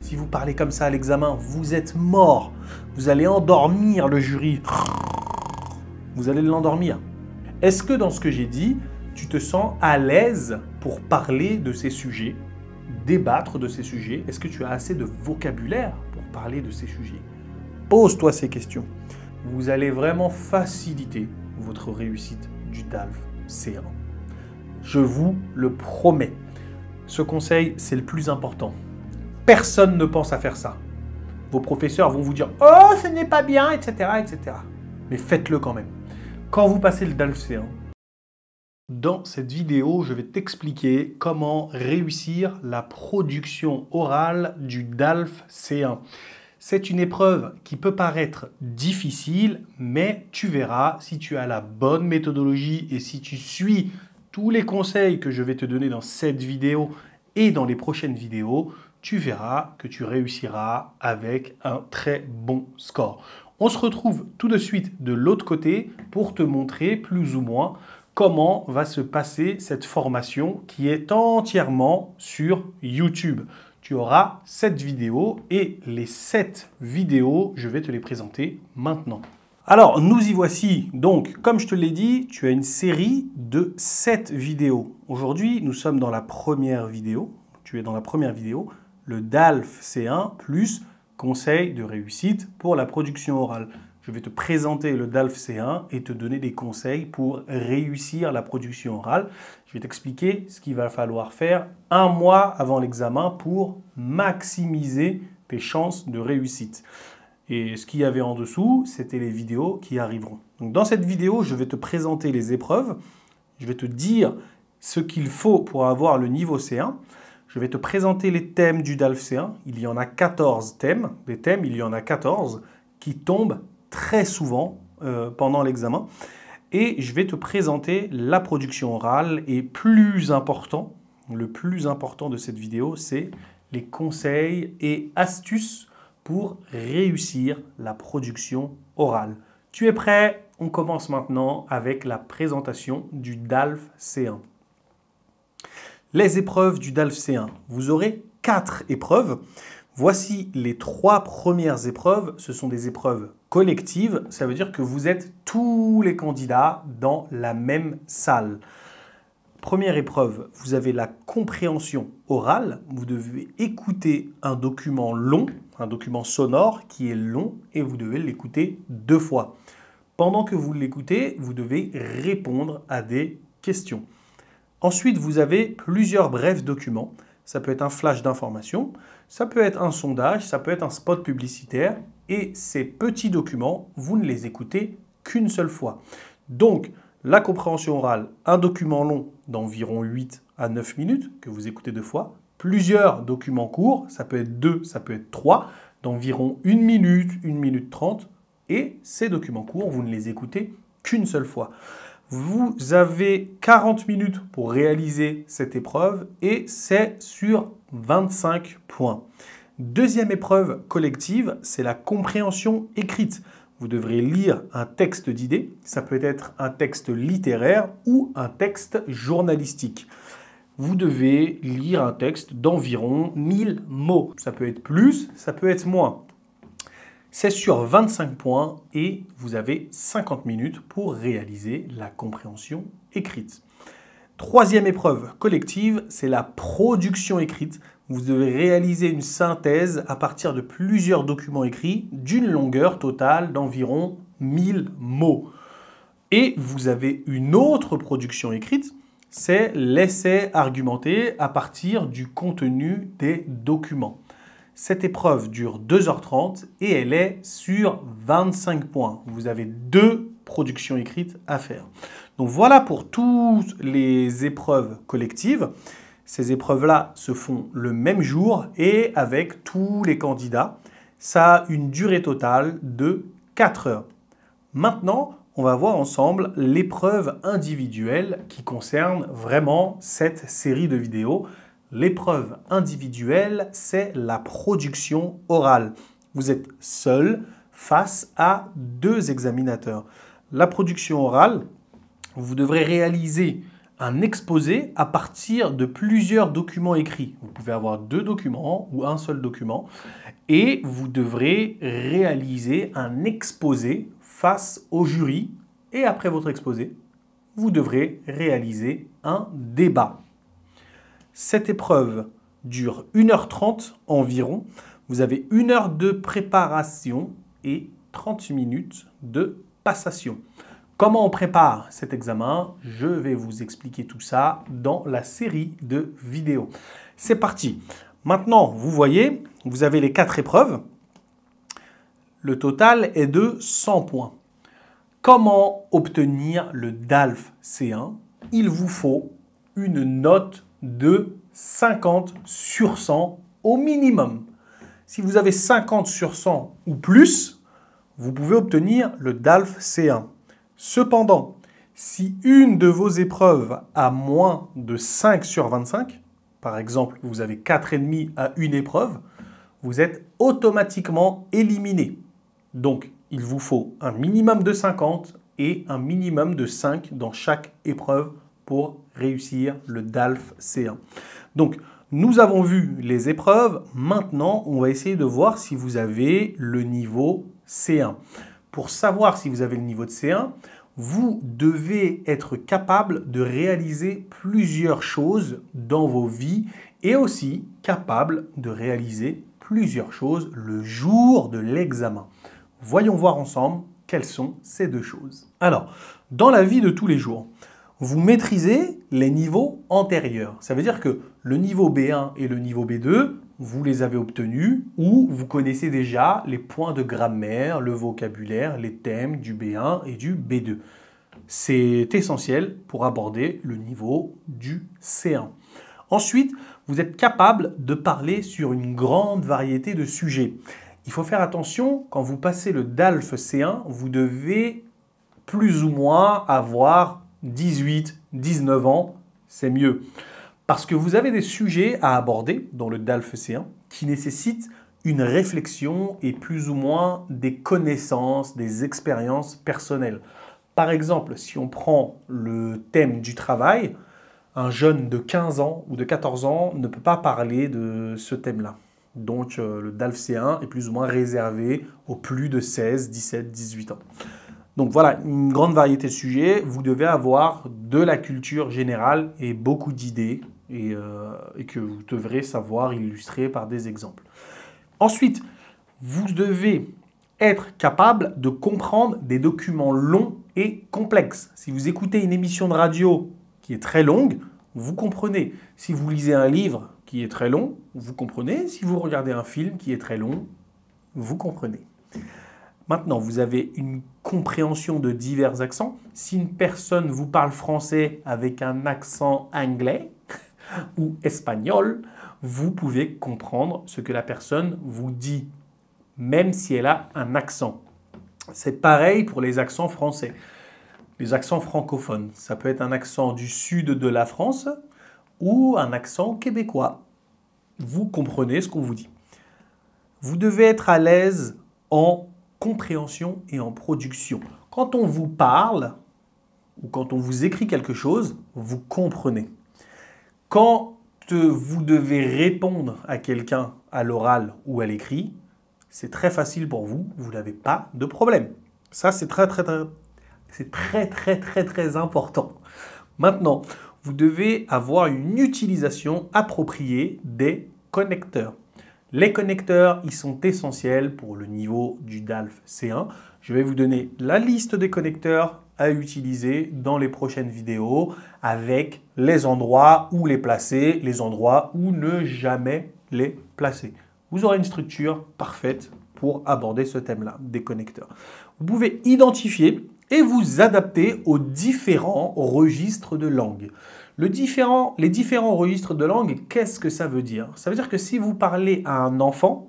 Si vous parlez comme ça à l'examen, vous êtes mort. Vous allez endormir le jury. Vous allez l'endormir. Est-ce que dans ce que j'ai dit, tu te sens à l'aise pour parler de ces sujets, débattre de ces sujets Est-ce que tu as assez de vocabulaire pour parler de ces sujets Pose-toi ces questions. Vous allez vraiment faciliter votre réussite du DALF C1. Je vous le promets. Ce conseil, c'est le plus important. Personne ne pense à faire ça. Vos professeurs vont vous dire Oh, ce n'est pas bien, etc. etc. Mais faites-le quand même. Quand vous passez le c 1 dans cette vidéo, je vais t'expliquer comment réussir la production orale du DALF C1. C'est une épreuve qui peut paraître difficile, mais tu verras si tu as la bonne méthodologie et si tu suis tous les conseils que je vais te donner dans cette vidéo et dans les prochaines vidéos, tu verras que tu réussiras avec un très bon score. On se retrouve tout de suite de l'autre côté pour te montrer plus ou moins comment va se passer cette formation qui est entièrement sur YouTube. Tu auras cette vidéo et les 7 vidéos, je vais te les présenter maintenant. Alors, nous y voici. Donc, comme je te l'ai dit, tu as une série de 7 vidéos. Aujourd'hui, nous sommes dans la première vidéo. Tu es dans la première vidéo le DALF C1 plus conseil de réussite pour la production orale. Je vais te présenter le DALF C1 et te donner des conseils pour réussir la production orale. Je vais t'expliquer ce qu'il va falloir faire un mois avant l'examen pour maximiser tes chances de réussite. Et ce qu'il y avait en dessous, c'était les vidéos qui arriveront. Donc dans cette vidéo, je vais te présenter les épreuves, je vais te dire ce qu'il faut pour avoir le niveau C1. Je vais te présenter les thèmes du c 1 Il y en a 14 thèmes. Des thèmes, il y en a 14 qui tombent très souvent euh, pendant l'examen. Et je vais te présenter la production orale. Et plus important, le plus important de cette vidéo, c'est les conseils et astuces pour réussir la production orale. Tu es prêt On commence maintenant avec la présentation du DALF C1 les épreuves du DALF C1. Vous aurez quatre épreuves. Voici les trois premières épreuves. Ce sont des épreuves collectives. Ça veut dire que vous êtes tous les candidats dans la même salle. Première épreuve, vous avez la compréhension orale. Vous devez écouter un document long, un document sonore qui est long, et vous devez l'écouter deux fois. Pendant que vous l'écoutez, vous devez répondre à des questions. Ensuite, vous avez plusieurs brefs documents. Ça peut être un flash d'information, ça peut être un sondage, ça peut être un spot publicitaire. Et ces petits documents, vous ne les écoutez qu'une seule fois. Donc, la compréhension orale, un document long d'environ 8 à 9 minutes que vous écoutez deux fois, plusieurs documents courts, ça peut être deux, ça peut être trois, d'environ une minute, une minute trente. et ces documents courts, vous ne les écoutez qu'une seule fois. Vous avez 40 minutes pour réaliser cette épreuve et c'est sur 25 points. Deuxième épreuve collective, c'est la compréhension écrite. Vous devrez lire un texte d'idées, ça peut être un texte littéraire ou un texte journalistique. Vous devez lire un texte d'environ 1000 mots. Ça peut être plus, ça peut être moins. C'est sur 25 points et vous avez 50 minutes pour réaliser la compréhension écrite. Troisième épreuve collective, c'est la production écrite. Vous devez réaliser une synthèse à partir de plusieurs documents écrits d'une longueur totale d'environ 1000 mots. Et vous avez une autre production écrite, c'est l'essai argumenté à partir du contenu des documents. Cette épreuve dure 2h30 et elle est sur 25 points. Vous avez deux productions écrites à faire. Donc voilà pour toutes les épreuves collectives. Ces épreuves-là se font le même jour et avec tous les candidats. Ça a une durée totale de 4 heures. Maintenant, on va voir ensemble l'épreuve individuelle qui concerne vraiment cette série de vidéos L'épreuve individuelle, c'est la production orale. Vous êtes seul face à deux examinateurs. La production orale, vous devrez réaliser un exposé à partir de plusieurs documents écrits. Vous pouvez avoir deux documents ou un seul document et vous devrez réaliser un exposé face au jury et après votre exposé, vous devrez réaliser un débat. Cette épreuve dure 1h30 environ. Vous avez 1 heure de préparation et 30 minutes de passation. Comment on prépare cet examen Je vais vous expliquer tout ça dans la série de vidéos. C'est parti. Maintenant, vous voyez, vous avez les quatre épreuves. Le total est de 100 points. Comment obtenir le DALF C1 Il vous faut une note de 50 sur 100 au minimum. Si vous avez 50 sur 100 ou plus, vous pouvez obtenir le DALF C1. Cependant, si une de vos épreuves a moins de 5 sur 25, par exemple vous avez 4,5 à une épreuve, vous êtes automatiquement éliminé. Donc il vous faut un minimum de 50 et un minimum de 5 dans chaque épreuve pour réussir le DALF C1. Donc, nous avons vu les épreuves. Maintenant, on va essayer de voir si vous avez le niveau C1. Pour savoir si vous avez le niveau de C1, vous devez être capable de réaliser plusieurs choses dans vos vies et aussi capable de réaliser plusieurs choses le jour de l'examen. Voyons voir ensemble quelles sont ces deux choses. Alors, dans la vie de tous les jours, vous maîtrisez les niveaux antérieurs. Ça veut dire que le niveau B1 et le niveau B2, vous les avez obtenus ou vous connaissez déjà les points de grammaire, le vocabulaire, les thèmes du B1 et du B2. C'est essentiel pour aborder le niveau du C1. Ensuite, vous êtes capable de parler sur une grande variété de sujets. Il faut faire attention, quand vous passez le DALF C1, vous devez plus ou moins avoir 18, 19 ans, c'est mieux. Parce que vous avez des sujets à aborder dans le DALF-C1 qui nécessitent une réflexion et plus ou moins des connaissances, des expériences personnelles. Par exemple, si on prend le thème du travail, un jeune de 15 ans ou de 14 ans ne peut pas parler de ce thème-là. Donc euh, le DALF-C1 est plus ou moins réservé aux plus de 16, 17, 18 ans. Donc voilà, une grande variété de sujets. Vous devez avoir de la culture générale et beaucoup d'idées euh, et, que vous devrez savoir illustrer par des exemples. Ensuite, vous devez être capable de comprendre des documents longs et complexes. Si vous écoutez une émission de radio qui est très longue, vous comprenez. Si vous lisez un livre qui est très long, vous comprenez. Si vous regardez un film qui est très long, vous comprenez. Maintenant, vous avez une compréhension de divers accents. Si une personne vous parle français avec un accent anglais ou espagnol, vous pouvez comprendre ce que la personne vous dit, même si elle a un accent. C'est pareil pour les accents français, les accents francophones. Ça peut être un accent du sud de la France ou un accent québécois. Vous comprenez ce qu'on vous dit. Vous devez être à l'aise en compréhension et en production. Quand on vous parle ou quand on vous écrit quelque chose, vous comprenez. Quand vous devez répondre à quelqu'un à l'oral ou à l'écrit, c'est très facile pour vous, vous n'avez pas de problème. Ça, c'est très très très, très très très très important. Maintenant, vous devez avoir une utilisation appropriée des connecteurs. Les connecteurs, ils sont essentiels pour le niveau du DALF C1. Je vais vous donner la liste des connecteurs à utiliser dans les prochaines vidéos avec les endroits où les placer, les endroits où ne jamais les placer. Vous aurez une structure parfaite pour aborder ce thème-là des connecteurs. Vous pouvez identifier et vous adapter aux différents registres de langue les différents registres de langue, qu'est-ce que ça veut dire Ça veut dire que si vous parlez à un enfant,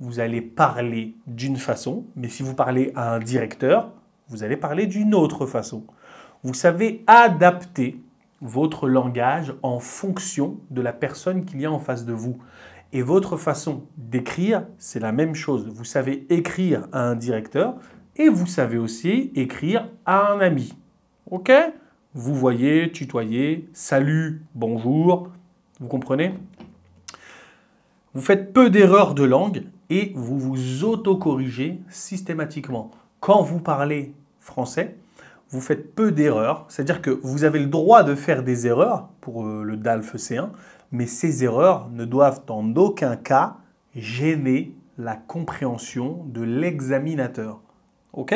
vous allez parler d'une façon, mais si vous parlez à un directeur, vous allez parler d'une autre façon. Vous savez adapter votre langage en fonction de la personne qu'il y a en face de vous. Et votre façon d'écrire, c'est la même chose. Vous savez écrire à un directeur et vous savez aussi écrire à un ami. OK vous voyez, tutoyer, salut, bonjour, vous comprenez Vous faites peu d'erreurs de langue et vous vous autocorrigez systématiquement. Quand vous parlez français, vous faites peu d'erreurs, c'est-à-dire que vous avez le droit de faire des erreurs pour euh, le DALF C1, mais ces erreurs ne doivent en aucun cas gêner la compréhension de l'examinateur. OK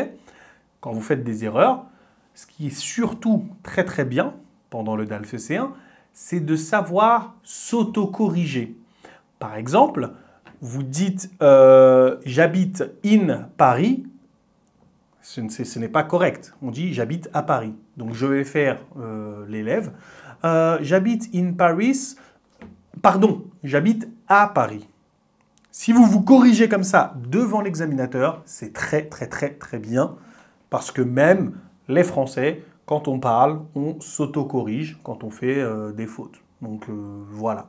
Quand vous faites des erreurs, ce qui est surtout très très bien pendant le DALF-C1, c'est de savoir s'auto-corriger. Par exemple, vous dites euh, j'habite in Paris, ce n'est pas correct. On dit j'habite à Paris. Donc je vais faire euh, l'élève. Euh, j'habite in Paris. Pardon, j'habite à Paris. Si vous vous corrigez comme ça devant l'examinateur, c'est très très très très bien. Parce que même les Français, quand on parle, on s'auto-corrige quand on fait euh, des fautes. Donc euh, voilà.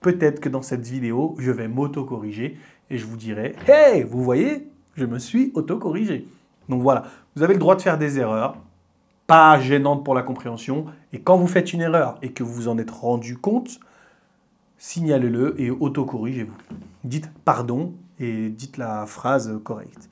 Peut-être que dans cette vidéo, je vais m'auto-corriger et je vous dirai « Hey, vous voyez, je me suis auto-corrigé ». Donc voilà, vous avez le droit de faire des erreurs, pas gênantes pour la compréhension, et quand vous faites une erreur et que vous vous en êtes rendu compte, signalez-le et auto-corrigez-vous. Dites « pardon » et dites la phrase correcte.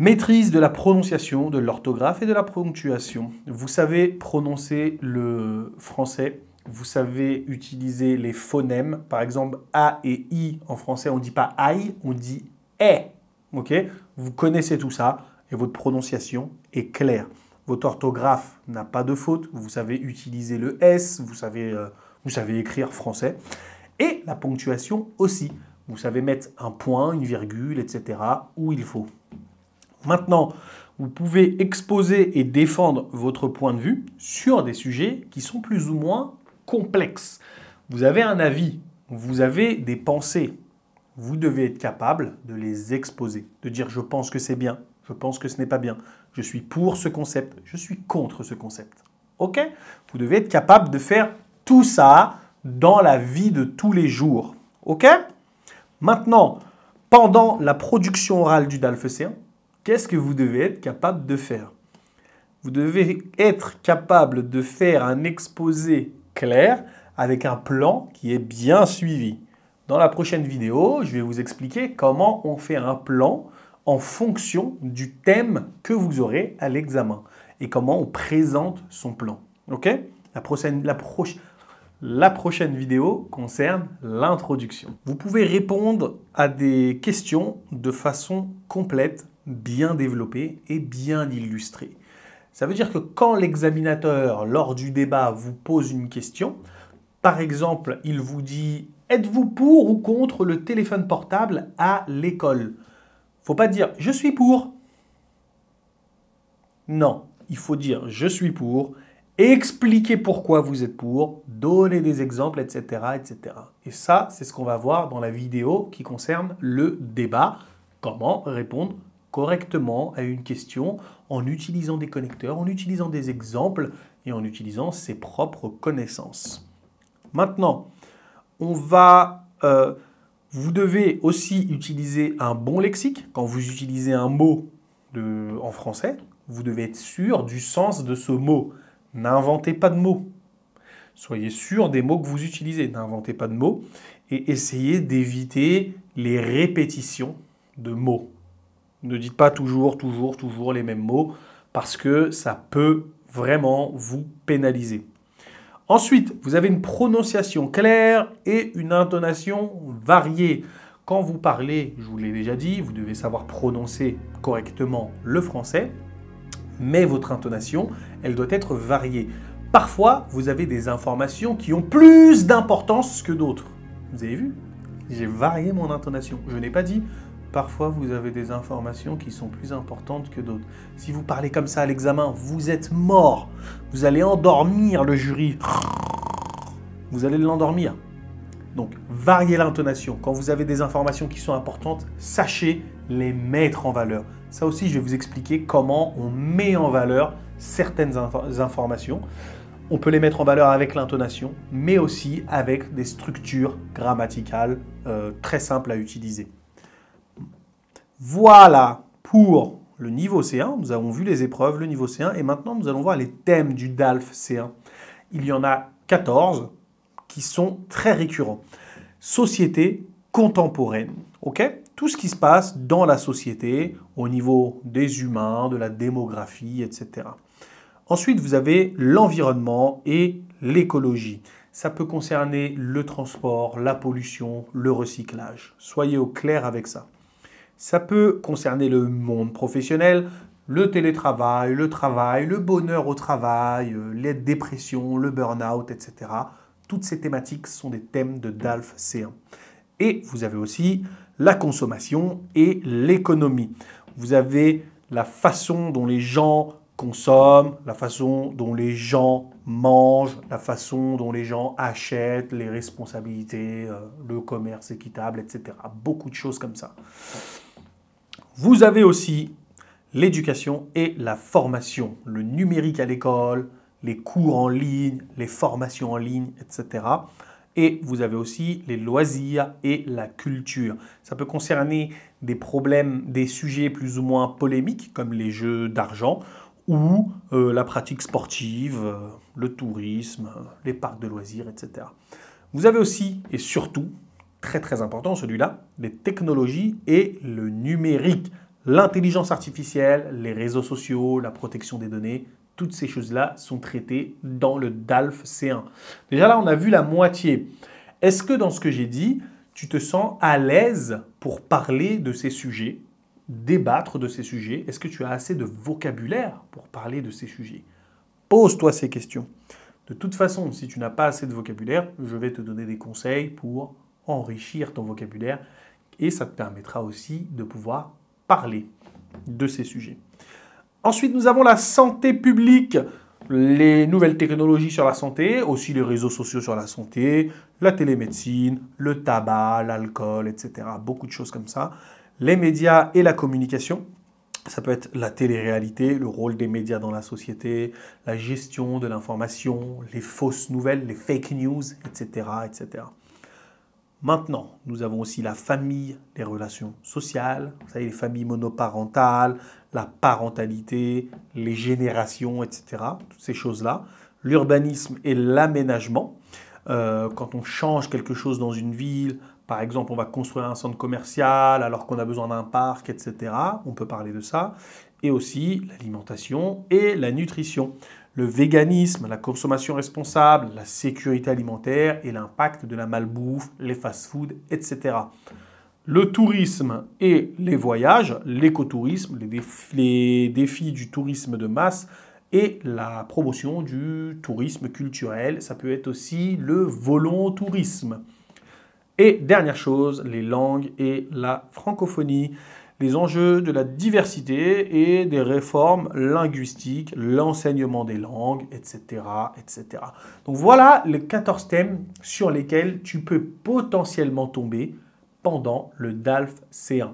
Maîtrise de la prononciation, de l'orthographe et de la ponctuation. Vous savez prononcer le français, vous savez utiliser les phonèmes. Par exemple, A et I en français, on ne dit pas I, on dit E. Vous connaissez tout ça et votre prononciation est claire. Votre orthographe n'a pas de faute, vous savez utiliser le S, vous savez, euh, vous savez écrire français. Et la ponctuation aussi. Vous savez mettre un point, une virgule, etc. où il faut. Maintenant, vous pouvez exposer et défendre votre point de vue sur des sujets qui sont plus ou moins complexes. Vous avez un avis, vous avez des pensées, vous devez être capable de les exposer, de dire je pense que c'est bien, je pense que ce n'est pas bien, je suis pour ce concept, je suis contre ce concept. OK Vous devez être capable de faire tout ça dans la vie de tous les jours. OK Maintenant, pendant la production orale du C1, Qu'est-ce que vous devez être capable de faire Vous devez être capable de faire un exposé clair avec un plan qui est bien suivi. Dans la prochaine vidéo, je vais vous expliquer comment on fait un plan en fonction du thème que vous aurez à l'examen et comment on présente son plan. Ok la prochaine, la prochaine vidéo concerne l'introduction. Vous pouvez répondre à des questions de façon complète bien développé et bien illustré. Ça veut dire que quand l'examinateur, lors du débat, vous pose une question, par exemple, il vous dit Êtes-vous pour ou contre le téléphone portable à l'école Faut pas dire Je suis pour. Non, il faut dire Je suis pour, expliquer pourquoi vous êtes pour, donner des exemples, etc. etc. Et ça, c'est ce qu'on va voir dans la vidéo qui concerne le débat Comment répondre correctement à une question en utilisant des connecteurs, en utilisant des exemples et en utilisant ses propres connaissances. Maintenant, on va, euh, vous devez aussi utiliser un bon lexique. Quand vous utilisez un mot en français, vous devez être sûr du sens de ce mot. N'inventez pas de mots. Soyez sûr des mots que vous utilisez. N'inventez pas de mots et essayez d'éviter les répétitions de mots. Ne dites pas toujours, toujours, toujours les mêmes mots, parce que ça peut vraiment vous pénaliser. Ensuite, vous avez une prononciation claire et une intonation variée. Quand vous parlez, je vous l'ai déjà dit, vous devez savoir prononcer correctement le français, mais votre intonation, elle doit être variée. Parfois, vous avez des informations qui ont plus d'importance que d'autres. Vous avez vu J'ai varié mon intonation. Je n'ai pas dit parfois vous avez des informations qui sont plus importantes que d'autres. Si vous parlez comme ça à l'examen, vous êtes mort. Vous allez endormir le jury. Vous allez l'endormir. Donc, variez l'intonation. Quand vous avez des informations qui sont importantes, sachez les mettre en valeur. Ça aussi, je vais vous expliquer comment on met en valeur certaines informations. On peut les mettre en valeur avec l'intonation, mais aussi avec des structures grammaticales euh, très simples à utiliser. Voilà pour le niveau C1. Nous avons vu les épreuves, le niveau C1, et maintenant nous allons voir les thèmes du DALF C1. Il y en a 14 qui sont très récurrents. Société contemporaine, ok Tout ce qui se passe dans la société, au niveau des humains, de la démographie, etc. Ensuite, vous avez l'environnement et l'écologie. Ça peut concerner le transport, la pollution, le recyclage. Soyez au clair avec ça. Ça peut concerner le monde professionnel, le télétravail, le travail, le bonheur au travail, euh, les dépressions, le burn-out, etc. Toutes ces thématiques sont des thèmes de DALF C1. Et vous avez aussi la consommation et l'économie. Vous avez la façon dont les gens consomment, la façon dont les gens mangent, la façon dont les gens achètent, les responsabilités, euh, le commerce équitable, etc. Beaucoup de choses comme ça. Vous avez aussi l'éducation et la formation, le numérique à l'école, les cours en ligne, les formations en ligne, etc. Et vous avez aussi les loisirs et la culture. Ça peut concerner des problèmes, des sujets plus ou moins polémiques, comme les jeux d'argent, ou euh, la pratique sportive, euh, le tourisme, euh, les parcs de loisirs, etc. Vous avez aussi et surtout très très important, celui-là, les technologies et le numérique. L'intelligence artificielle, les réseaux sociaux, la protection des données, toutes ces choses-là sont traitées dans le DALF C1. Déjà là, on a vu la moitié. Est-ce que dans ce que j'ai dit, tu te sens à l'aise pour parler de ces sujets, débattre de ces sujets Est-ce que tu as assez de vocabulaire pour parler de ces sujets Pose-toi ces questions. De toute façon, si tu n'as pas assez de vocabulaire, je vais te donner des conseils pour enrichir ton vocabulaire et ça te permettra aussi de pouvoir parler de ces sujets. Ensuite, nous avons la santé publique, les nouvelles technologies sur la santé, aussi les réseaux sociaux sur la santé, la télémédecine, le tabac, l'alcool, etc. Beaucoup de choses comme ça. Les médias et la communication, ça peut être la télé-réalité, le rôle des médias dans la société, la gestion de l'information, les fausses nouvelles, les fake news, etc., etc. Maintenant, nous avons aussi la famille, les relations sociales, les familles monoparentales, la parentalité, les générations, etc. Toutes ces choses-là. L'urbanisme et l'aménagement. Euh, quand on change quelque chose dans une ville, par exemple, on va construire un centre commercial alors qu'on a besoin d'un parc, etc. On peut parler de ça. Et aussi l'alimentation et la nutrition. Le véganisme, la consommation responsable, la sécurité alimentaire et l'impact de la malbouffe, les fast-foods, etc. Le tourisme et les voyages, l'écotourisme, les, défis du tourisme de masse, et la promotion du tourisme culturel. Ça peut être aussi le volontourisme. Et dernière chose, les langues et la francophonie, les enjeux de la diversité et des réformes linguistiques, l'enseignement des langues, etc., etc. Donc voilà les 14 thèmes sur lesquels tu peux potentiellement tomber pendant le DALF C1.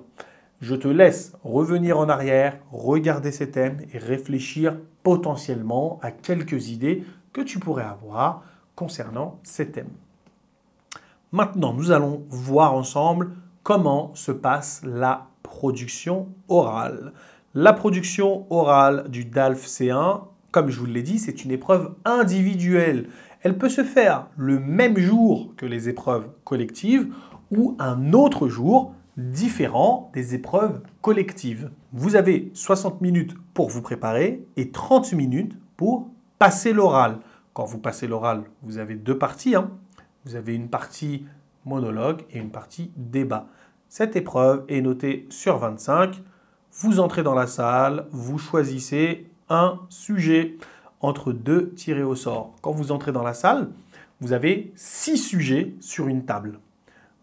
Je te laisse revenir en arrière, regarder ces thèmes et réfléchir potentiellement à quelques idées que tu pourrais avoir concernant ces thèmes. Maintenant, nous allons voir ensemble comment se passe la production orale. La production orale du DALF C1, comme je vous l'ai dit, c'est une épreuve individuelle. Elle peut se faire le même jour que les épreuves collectives ou un autre jour différent des épreuves collectives. Vous avez 60 minutes pour vous préparer et 30 minutes pour passer l'oral. Quand vous passez l'oral, vous avez deux parties. Hein. Vous avez une partie monologue et une partie débat. Cette épreuve est notée sur 25. Vous entrez dans la salle, vous choisissez un sujet entre deux tirés au sort. Quand vous entrez dans la salle, vous avez six sujets sur une table.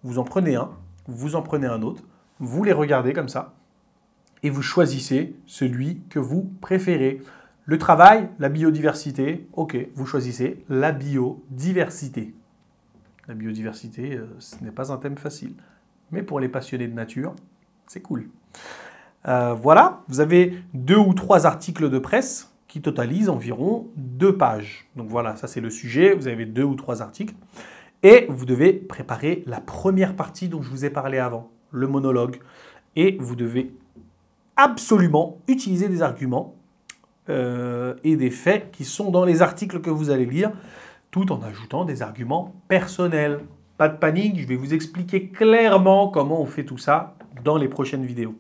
Vous en prenez un, vous en prenez un autre, vous les regardez comme ça, et vous choisissez celui que vous préférez. Le travail, la biodiversité, ok, vous choisissez la biodiversité. La biodiversité, euh, ce n'est pas un thème facile. Mais pour les passionnés de nature, c'est cool. Euh, voilà, vous avez deux ou trois articles de presse qui totalisent environ deux pages. Donc voilà, ça c'est le sujet, vous avez deux ou trois articles. Et vous devez préparer la première partie dont je vous ai parlé avant, le monologue. Et vous devez absolument utiliser des arguments euh, et des faits qui sont dans les articles que vous allez lire tout en ajoutant des arguments personnels. Pas de panique, je vais vous expliquer clairement comment on fait tout ça dans les prochaines vidéos.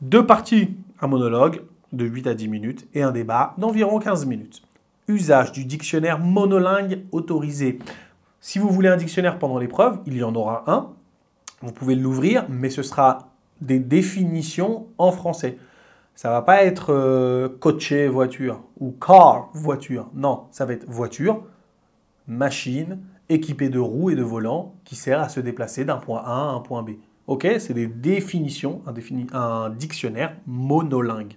Deux parties, un monologue de 8 à 10 minutes et un débat d'environ 15 minutes. Usage du dictionnaire monolingue autorisé. Si vous voulez un dictionnaire pendant l'épreuve, il y en aura un. Vous pouvez l'ouvrir, mais ce sera des définitions en français. Ça va pas être euh, coaché voiture ou car voiture. Non, ça va être voiture, machine équipée de roues et de volants qui sert à se déplacer d'un point A à un point B. Ok C'est des définitions, un, un dictionnaire monolingue.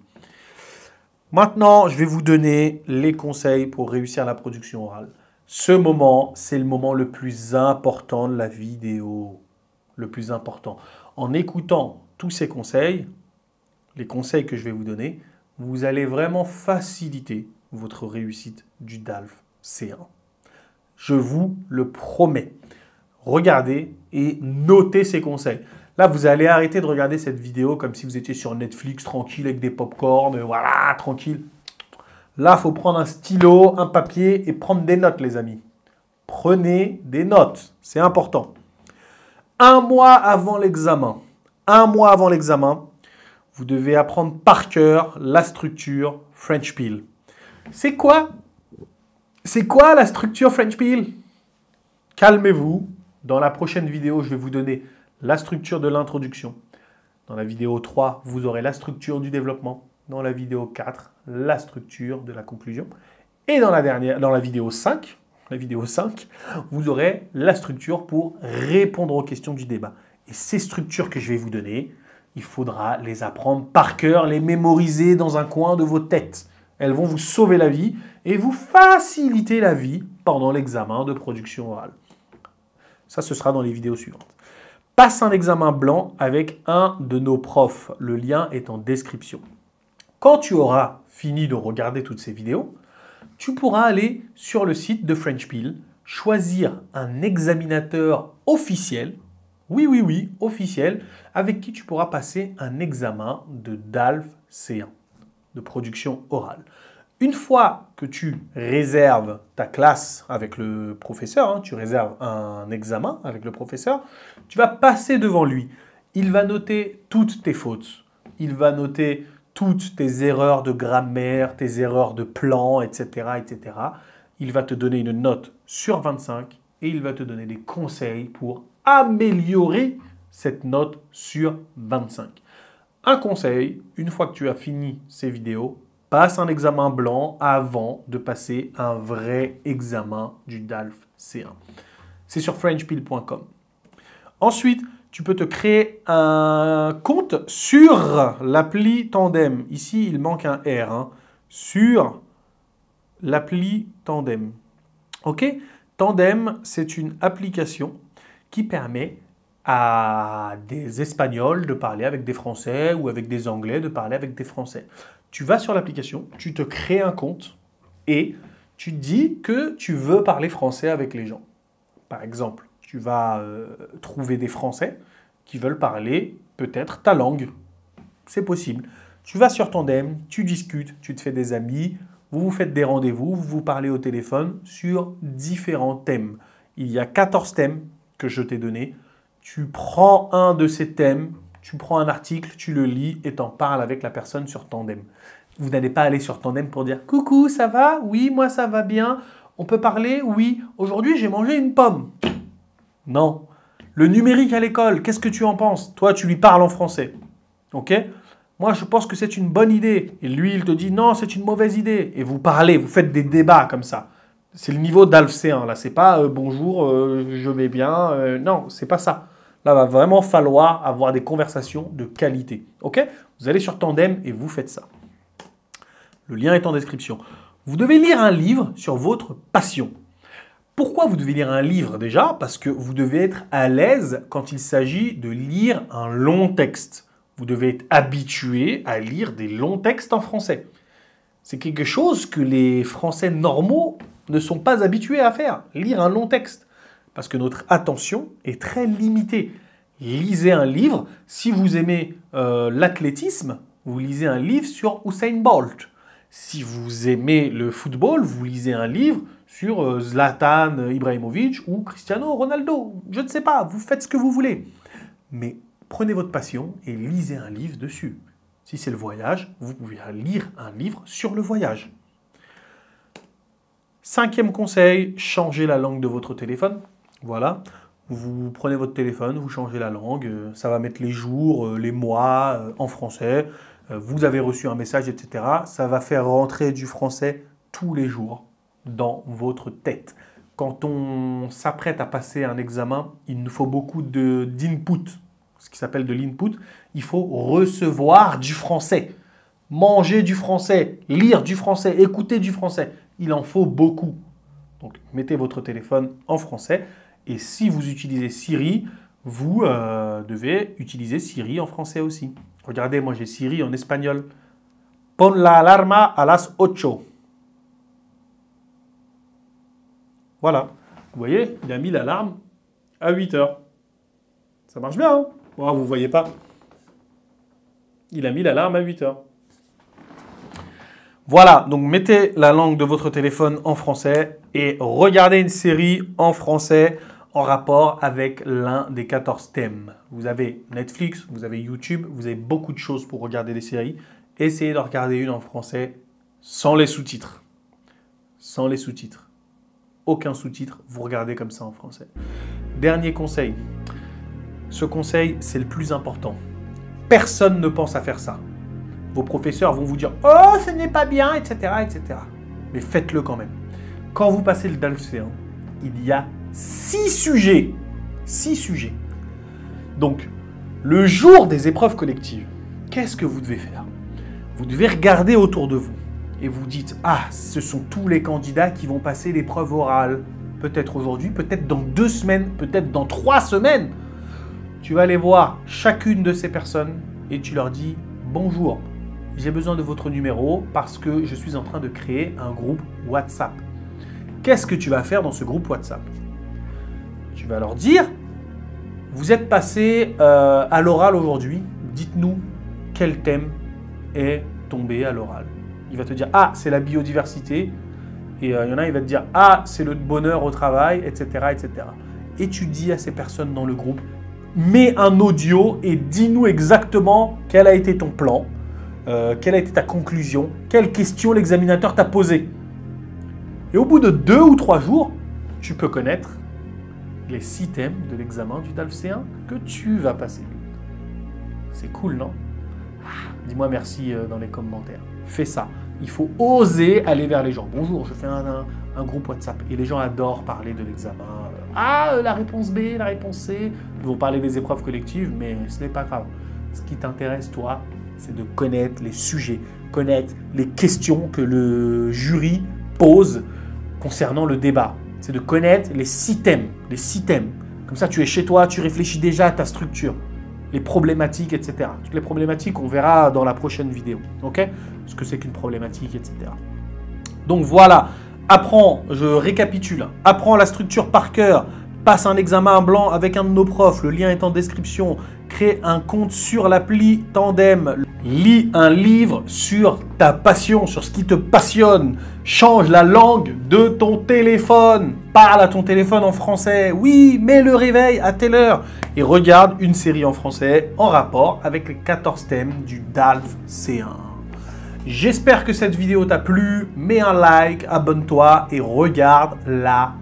Maintenant, je vais vous donner les conseils pour réussir la production orale. Ce moment, c'est le moment le plus important de la vidéo. Le plus important. En écoutant tous ces conseils, les conseils que je vais vous donner, vous allez vraiment faciliter votre réussite du DALF C1. Je vous le promets. Regardez et notez ces conseils. Là, vous allez arrêter de regarder cette vidéo comme si vous étiez sur Netflix, tranquille, avec des pop-corn, euh, voilà, tranquille. Là, il faut prendre un stylo, un papier et prendre des notes, les amis. Prenez des notes, c'est important. Un mois avant l'examen, un mois avant l'examen, vous devez apprendre par cœur la structure French Peel. C'est quoi c'est quoi la structure French Peel Calmez-vous. Dans la prochaine vidéo, je vais vous donner la structure de l'introduction. Dans la vidéo 3, vous aurez la structure du développement. Dans la vidéo 4, la structure de la conclusion. Et dans la, dans la vidéo 5, la vidéo 5, vous aurez la structure pour répondre aux questions du débat. Et ces structures que je vais vous donner, il faudra les apprendre par cœur, les mémoriser dans un coin de vos têtes. Elles vont vous sauver la vie et vous faciliter la vie pendant l'examen de production orale. Ça, ce sera dans les vidéos suivantes. Passe un examen blanc avec un de nos profs. Le lien est en description. Quand tu auras fini de regarder toutes ces vidéos, tu pourras aller sur le site de French Peel, choisir un examinateur officiel, oui, oui, oui, officiel, avec qui tu pourras passer un examen de DALF C1 de production orale. Une fois que tu réserves ta classe avec le professeur, hein, tu réserves un examen avec le professeur, tu vas passer devant lui. Il va noter toutes tes fautes. Il va noter toutes tes erreurs de grammaire, tes erreurs de plan, etc., etc. Il va te donner une note sur 25 et il va te donner des conseils pour améliorer cette note sur 25. Un conseil, une fois que tu as fini ces vidéos, passe un examen blanc avant de passer un vrai examen du DALF C1. C'est sur frenchpeel.com. Ensuite, tu peux te créer un compte sur l'appli Tandem. Ici, il manque un R. Hein. Sur l'appli Tandem. OK Tandem, c'est une application qui permet à des Espagnols de parler avec des Français ou avec des Anglais de parler avec des Français. Tu vas sur l'application, tu te crées un compte et tu dis que tu veux parler français avec les gens. Par exemple, tu vas euh, trouver des Français qui veulent parler peut-être ta langue. C'est possible. Tu vas sur Tandem, tu discutes, tu te fais des amis, vous vous faites des rendez-vous, vous vous parlez au téléphone sur différents thèmes. Il y a 14 thèmes que je t'ai donnés tu prends un de ces thèmes, tu prends un article, tu le lis et t'en parles avec la personne sur Tandem. Vous n'allez pas aller sur Tandem pour dire coucou, ça va Oui, moi ça va bien. On peut parler Oui. Aujourd'hui, j'ai mangé une pomme. Non. Le numérique à l'école, qu'est-ce que tu en penses Toi, tu lui parles en français. OK Moi, je pense que c'est une bonne idée. Et lui, il te dit non, c'est une mauvaise idée. Et vous parlez, vous faites des débats comme ça. C'est le niveau d'Alf là. C'est pas euh, bonjour, euh, je vais bien. Euh, non, c'est pas ça. Là, va vraiment falloir avoir des conversations de qualité. OK Vous allez sur Tandem et vous faites ça. Le lien est en description. Vous devez lire un livre sur votre passion. Pourquoi vous devez lire un livre déjà Parce que vous devez être à l'aise quand il s'agit de lire un long texte. Vous devez être habitué à lire des longs textes en français. C'est quelque chose que les Français normaux ne sont pas habitués à faire, lire un long texte parce que notre attention est très limitée. Lisez un livre, si vous aimez euh, l'athlétisme, vous lisez un livre sur Usain Bolt. Si vous aimez le football, vous lisez un livre sur euh, Zlatan Ibrahimovic ou Cristiano Ronaldo. Je ne sais pas, vous faites ce que vous voulez. Mais prenez votre passion et lisez un livre dessus. Si c'est le voyage, vous pouvez lire un livre sur le voyage. Cinquième conseil, changez la langue de votre téléphone. Voilà. Vous prenez votre téléphone, vous changez la langue, euh, ça va mettre les jours, euh, les mois euh, en français. Vous avez reçu un message, etc. Ça va faire rentrer du français tous les jours dans votre tête. Quand on s'apprête à passer un examen, il nous faut beaucoup d'input, ce qui s'appelle de l'input. Il faut recevoir du français, manger du français, lire du français, écouter du français. Il en faut beaucoup. Donc mettez votre téléphone en français. Et si vous utilisez Siri, vous euh, devez utiliser Siri en français aussi. Regardez, moi j'ai Siri en espagnol. Pon la alarma a las 8. Voilà. Vous voyez, il a mis l'alarme à 8 heures. Ça marche bien, hein Vous ne voyez pas. Il a mis l'alarme à 8 heures. Voilà, donc mettez la langue de votre téléphone en français et regardez une série en français en rapport avec l'un des 14 thèmes. Vous avez Netflix, vous avez YouTube, vous avez beaucoup de choses pour regarder des séries. Essayez de regarder une en français sans les sous-titres. Sans les sous-titres. Aucun sous-titre, vous regardez comme ça en français. Dernier conseil. Ce conseil, c'est le plus important. Personne ne pense à faire ça. Vos professeurs vont vous dire Oh, ce n'est pas bien, etc. etc. Mais faites-le quand même. Quand vous passez le DALC1, il y a six sujets. Six sujets. Donc, le jour des épreuves collectives, qu'est-ce que vous devez faire Vous devez regarder autour de vous et vous dites Ah, ce sont tous les candidats qui vont passer l'épreuve orale. Peut-être aujourd'hui, peut-être dans deux semaines, peut-être dans trois semaines. Tu vas aller voir chacune de ces personnes et tu leur dis Bonjour, j'ai besoin de votre numéro parce que je suis en train de créer un groupe WhatsApp. Qu'est-ce que tu vas faire dans ce groupe WhatsApp tu vas leur dire, vous êtes passé euh, à l'oral aujourd'hui, dites-nous quel thème est tombé à l'oral. Il va te dire, ah, c'est la biodiversité. Et euh, il y en a, il va te dire, ah, c'est le bonheur au travail, etc., etc. Et tu dis à ces personnes dans le groupe, mets un audio et dis-nous exactement quel a été ton plan, euh, quelle a été ta conclusion, quelles questions l'examinateur t'a posées. Et au bout de deux ou trois jours, tu peux connaître les six thèmes de l'examen du c 1 que tu vas passer. C'est cool, non ah, Dis-moi merci euh, dans les commentaires. Fais ça. Il faut oser aller vers les gens. Bonjour, je fais un, un groupe WhatsApp. Et les gens adorent parler de l'examen. Euh, ah, euh, la réponse B, la réponse C. Ils vont parler des épreuves collectives, mais ce n'est pas grave. Ce qui t'intéresse, toi, c'est de connaître les sujets, connaître les questions que le jury pose concernant le débat c'est de connaître les six thèmes. Les six thèmes. Comme ça, tu es chez toi, tu réfléchis déjà à ta structure, les problématiques, etc. Toutes les problématiques, on verra dans la prochaine vidéo. Ok Ce que c'est qu'une problématique, etc. Donc voilà. Apprends, je récapitule. Apprends la structure par cœur. Passe un examen blanc avec un de nos profs. Le lien est en description. Crée un compte sur l'appli Tandem. Lis un livre sur ta passion, sur ce qui te passionne. Change la langue de ton téléphone. Parle à ton téléphone en français. Oui, mets le réveil à telle heure. Et regarde une série en français en rapport avec les 14 thèmes du DALF C1. J'espère que cette vidéo t'a plu. Mets un like, abonne-toi et regarde la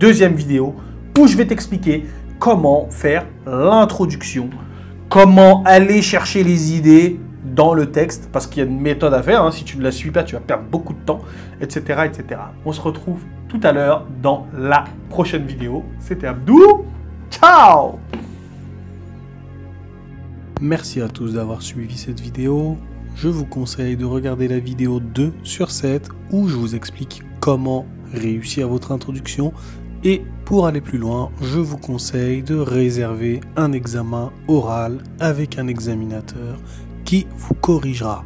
deuxième vidéo où je vais t'expliquer comment faire l'introduction, comment aller chercher les idées dans le texte, parce qu'il y a une méthode à faire, hein. si tu ne la suis pas, tu vas perdre beaucoup de temps, etc. etc. On se retrouve tout à l'heure dans la prochaine vidéo. C'était Abdou, ciao Merci à tous d'avoir suivi cette vidéo. Je vous conseille de regarder la vidéo 2 sur 7 où je vous explique comment réussir votre introduction et pour aller plus loin, je vous conseille de réserver un examen oral avec un examinateur qui vous corrigera.